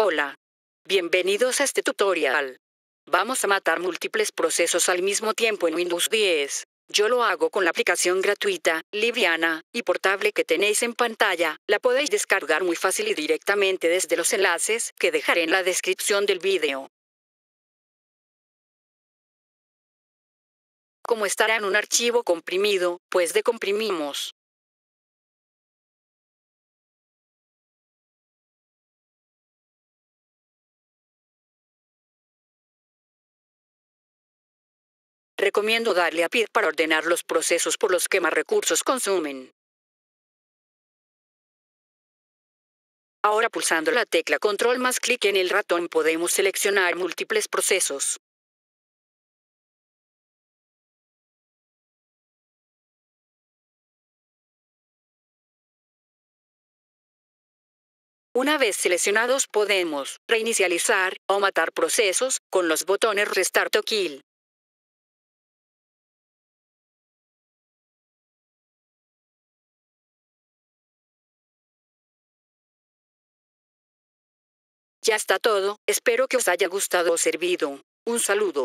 Hola. Bienvenidos a este tutorial. Vamos a matar múltiples procesos al mismo tiempo en Windows 10. Yo lo hago con la aplicación gratuita, liviana y portable que tenéis en pantalla. La podéis descargar muy fácil y directamente desde los enlaces que dejaré en la descripción del vídeo. Como estará en un archivo comprimido, pues decomprimimos. recomiendo darle a PID para ordenar los procesos por los que más recursos consumen. Ahora pulsando la tecla control más clic en el ratón podemos seleccionar múltiples procesos. Una vez seleccionados podemos reinicializar o matar procesos con los botones Restart o Kill. Ya está todo, espero que os haya gustado o servido. Un saludo.